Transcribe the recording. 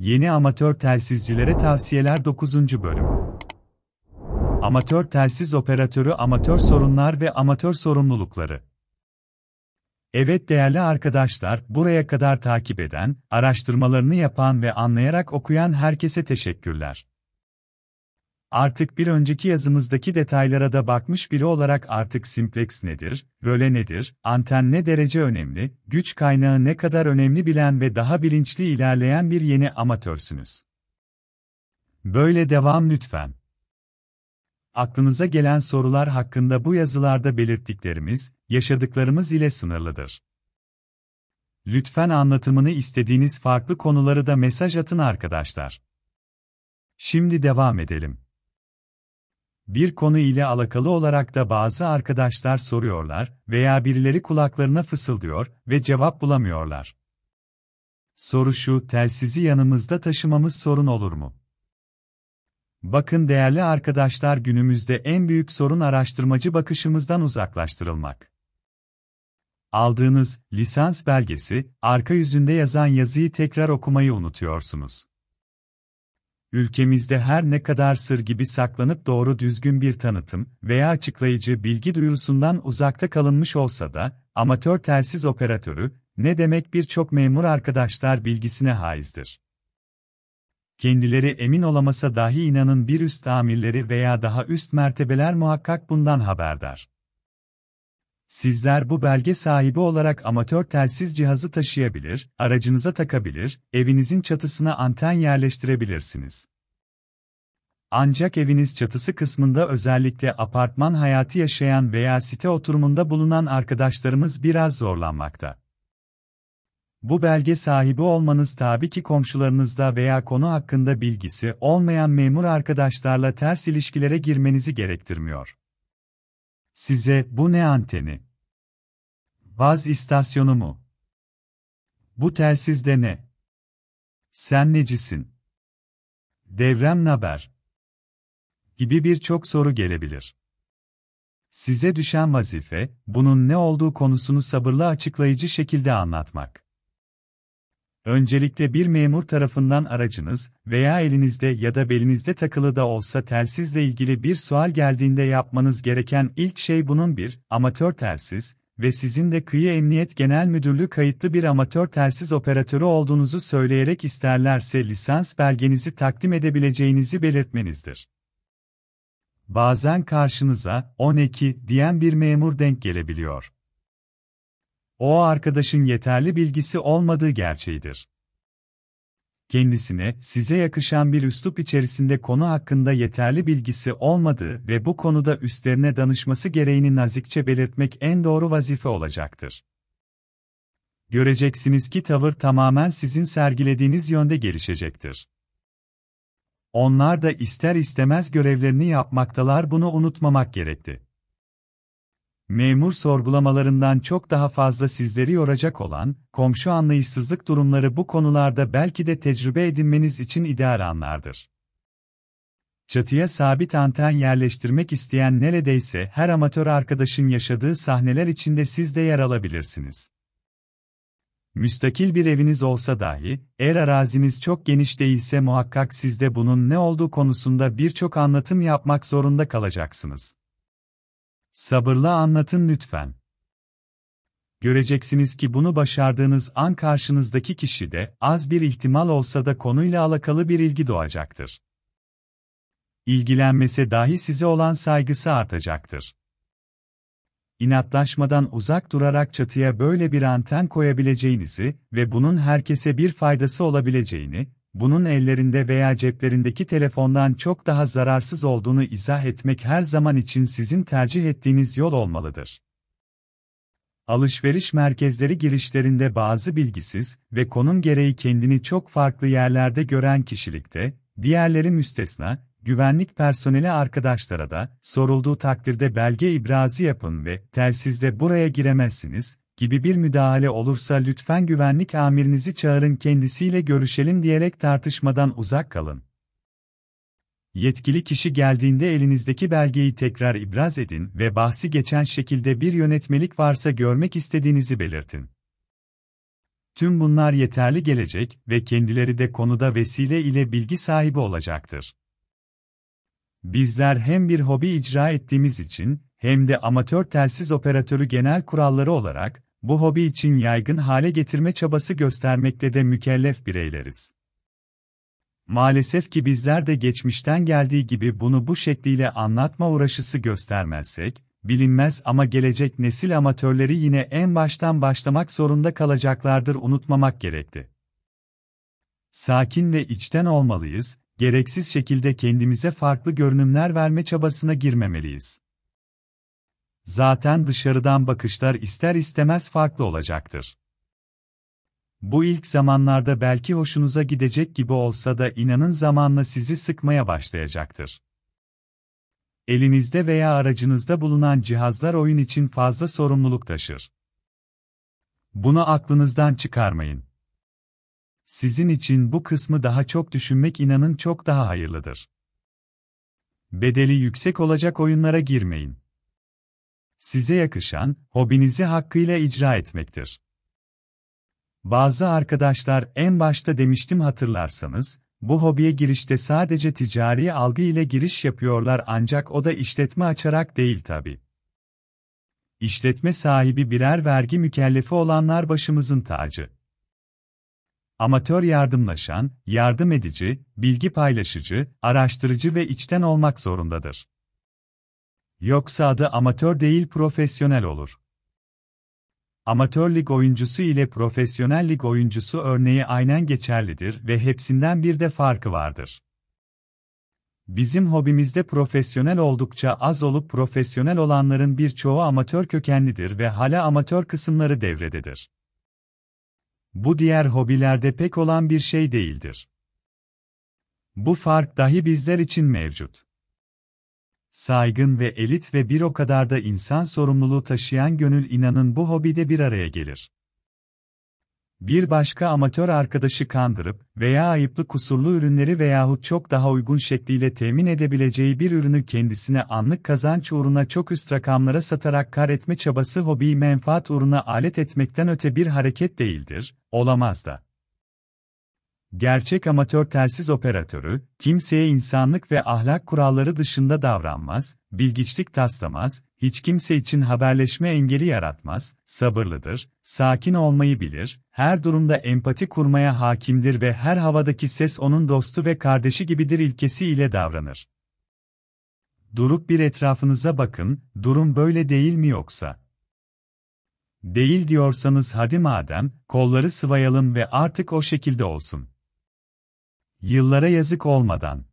Yeni amatör telsizcilere tavsiyeler 9. bölüm. Amatör telsiz operatörü amatör sorunlar ve amatör sorumlulukları. Evet değerli arkadaşlar, buraya kadar takip eden, araştırmalarını yapan ve anlayarak okuyan herkese teşekkürler. Artık bir önceki yazımızdaki detaylara da bakmış biri olarak artık simplex nedir, röle nedir, anten ne derece önemli, güç kaynağı ne kadar önemli bilen ve daha bilinçli ilerleyen bir yeni amatörsünüz. Böyle devam lütfen. Aklınıza gelen sorular hakkında bu yazılarda belirttiklerimiz, yaşadıklarımız ile sınırlıdır. Lütfen anlatımını istediğiniz farklı konuları da mesaj atın arkadaşlar. Şimdi devam edelim. Bir konu ile alakalı olarak da bazı arkadaşlar soruyorlar veya birileri kulaklarına fısıldıyor ve cevap bulamıyorlar. Soru şu, telsizi yanımızda taşımamız sorun olur mu? Bakın değerli arkadaşlar günümüzde en büyük sorun araştırmacı bakışımızdan uzaklaştırılmak. Aldığınız lisans belgesi, arka yüzünde yazan yazıyı tekrar okumayı unutuyorsunuz ülkemizde her ne kadar sır gibi saklanıp doğru düzgün bir tanıtım veya açıklayıcı bilgi duyurusundan uzakta kalınmış olsa da, amatör telsiz operatörü, ne demek birçok memur arkadaşlar bilgisine haizdir. Kendileri emin olamasa dahi inanın bir üst amirleri veya daha üst mertebeler muhakkak bundan haberdar. Sizler bu belge sahibi olarak amatör telsiz cihazı taşıyabilir, aracınıza takabilir, evinizin çatısına anten yerleştirebilirsiniz. Ancak eviniz çatısı kısmında özellikle apartman hayatı yaşayan veya site oturumunda bulunan arkadaşlarımız biraz zorlanmakta. Bu belge sahibi olmanız tabi ki komşularınızda veya konu hakkında bilgisi olmayan memur arkadaşlarla ters ilişkilere girmenizi gerektirmiyor. Size bu ne anteni? Baz istasyonu mu? Bu telsizde ne? Sen necisin? Devrem haber? Gibi birçok soru gelebilir. Size düşen vazife, bunun ne olduğu konusunu sabırlı açıklayıcı şekilde anlatmak. Öncelikle bir memur tarafından aracınız veya elinizde ya da belinizde takılı da olsa telsizle ilgili bir sual geldiğinde yapmanız gereken ilk şey bunun bir amatör telsiz ve sizin de Kıyı Emniyet Genel Müdürlüğü kayıtlı bir amatör telsiz operatörü olduğunuzu söyleyerek isterlerse lisans belgenizi takdim edebileceğinizi belirtmenizdir. Bazen karşınıza 12 diyen bir memur denk gelebiliyor o arkadaşın yeterli bilgisi olmadığı gerçeğidir. Kendisine, size yakışan bir üslup içerisinde konu hakkında yeterli bilgisi olmadığı ve bu konuda üstlerine danışması gereğini nazikçe belirtmek en doğru vazife olacaktır. Göreceksiniz ki tavır tamamen sizin sergilediğiniz yönde gelişecektir. Onlar da ister istemez görevlerini yapmaktalar bunu unutmamak gerekti memur sorgulamalarından çok daha fazla sizleri yoracak olan, komşu anlayışsızlık durumları bu konularda belki de tecrübe edinmeniz için ideal anlardır. Çatıya sabit anten yerleştirmek isteyen neredeyse her amatör arkadaşın yaşadığı sahneler içinde siz de yer alabilirsiniz. Müstakil bir eviniz olsa dahi, eğer araziniz çok geniş değilse muhakkak sizde bunun ne olduğu konusunda birçok anlatım yapmak zorunda kalacaksınız. Sabırla anlatın lütfen. Göreceksiniz ki bunu başardığınız an karşınızdaki kişi de az bir ihtimal olsa da konuyla alakalı bir ilgi doğacaktır. İlgilenmese dahi size olan saygısı artacaktır. İnatlaşmadan uzak durarak çatıya böyle bir anten koyabileceğinizi ve bunun herkese bir faydası olabileceğini, bunun ellerinde veya ceplerindeki telefondan çok daha zararsız olduğunu izah etmek her zaman için sizin tercih ettiğiniz yol olmalıdır. Alışveriş merkezleri girişlerinde bazı bilgisiz ve konum gereği kendini çok farklı yerlerde gören kişilikte, diğerleri müstesna, güvenlik personeli arkadaşlara da, sorulduğu takdirde belge ibrazı yapın ve telsizde buraya giremezsiniz, gibi bir müdahale olursa lütfen güvenlik amirinizi çağırın kendisiyle görüşelim diyerek tartışmadan uzak kalın. Yetkili kişi geldiğinde elinizdeki belgeyi tekrar ibraz edin ve bahsi geçen şekilde bir yönetmelik varsa görmek istediğinizi belirtin. Tüm bunlar yeterli gelecek ve kendileri de konuda vesile ile bilgi sahibi olacaktır. Bizler hem bir hobi icra ettiğimiz için hem de amatör telsiz operatörü genel kuralları olarak bu hobi için yaygın hale getirme çabası göstermekle de mükellef bireyleriz. Maalesef ki bizler de geçmişten geldiği gibi bunu bu şekliyle anlatma uğraşısı göstermezsek, bilinmez ama gelecek nesil amatörleri yine en baştan başlamak zorunda kalacaklardır unutmamak gerekti. Sakin ve içten olmalıyız, gereksiz şekilde kendimize farklı görünümler verme çabasına girmemeliyiz zaten dışarıdan bakışlar ister istemez farklı olacaktır. Bu ilk zamanlarda belki hoşunuza gidecek gibi olsa da inanın zamanla sizi sıkmaya başlayacaktır. Elinizde veya aracınızda bulunan cihazlar oyun için fazla sorumluluk taşır. Bunu aklınızdan çıkarmayın. Sizin için bu kısmı daha çok düşünmek inanın çok daha hayırlıdır. Bedeli yüksek olacak oyunlara girmeyin size yakışan, hobinizi hakkıyla icra etmektir. Bazı arkadaşlar en başta demiştim hatırlarsanız, bu hobiye girişte sadece ticari algı ile giriş yapıyorlar ancak o da işletme açarak değil tabi. İşletme sahibi birer vergi mükellefi olanlar başımızın tacı. Amatör yardımlaşan, yardım edici, bilgi paylaşıcı, araştırıcı ve içten olmak zorundadır. Yoksa adı amatör değil profesyonel olur. Amatör lig oyuncusu ile profesyonel lig oyuncusu örneği aynen geçerlidir ve hepsinden bir de farkı vardır. Bizim hobimizde profesyonel oldukça az olup profesyonel olanların birçoğu amatör kökenlidir ve hala amatör kısımları devrededir. Bu diğer hobilerde pek olan bir şey değildir. Bu fark dahi bizler için mevcut saygın ve elit ve bir o kadar da insan sorumluluğu taşıyan gönül inanın bu hobide bir araya gelir. Bir başka amatör arkadaşı kandırıp veya ayıplı kusurlu ürünleri veyahut çok daha uygun şekliyle temin edebileceği bir ürünü kendisine anlık kazanç uğruna çok üst rakamlara satarak kar etme çabası hobiyi menfaat uğruna alet etmekten öte bir hareket değildir, olamaz da. Gerçek amatör telsiz operatörü, kimseye insanlık ve ahlak kuralları dışında davranmaz, bilgiçlik taslamaz, hiç kimse için haberleşme engeli yaratmaz, sabırlıdır, sakin olmayı bilir, her durumda empati kurmaya hakimdir ve her havadaki ses onun dostu ve kardeşi gibidir ilkesi ile davranır. Durup bir etrafınıza bakın, durum böyle değil mi yoksa? Değil diyorsanız hadi madem, kolları sıvayalım ve artık o şekilde olsun. Yıllara yazık olmadan.